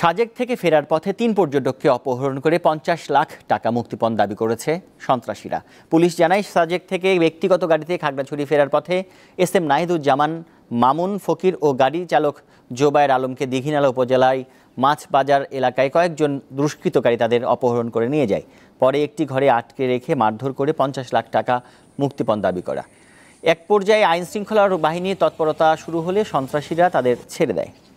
সাজেক থেকে ফেরার পথে তিন পর্যটককে অপহরণ করে পঞ্চাশ লাখ টাকা মুক্তিপণ দাবি করেছে সন্ত্রাসীরা পুলিশ জানায় সাজেক থেকে ব্যক্তিগত গাড়িতে খাগড়াছড়ি ফেরার পথে এস এম নাহিদুজ্জামান মামুন ফকির ও গাড়ি চালক জোবায়ের আলমকে দীঘিনালা উপজেলায় মাছ বাজার এলাকায় কয়েকজন দুষ্কৃতকারী তাদের অপহরণ করে নিয়ে যায় পরে একটি ঘরে আটকে রেখে মারধর করে পঞ্চাশ লাখ টাকা মুক্তিপণ দাবি করা এক পর্যায়ে আইনশৃঙ্খলার বাহিনীর তৎপরতা শুরু হলে সন্ত্রাসীরা তাদের ছেড়ে দেয়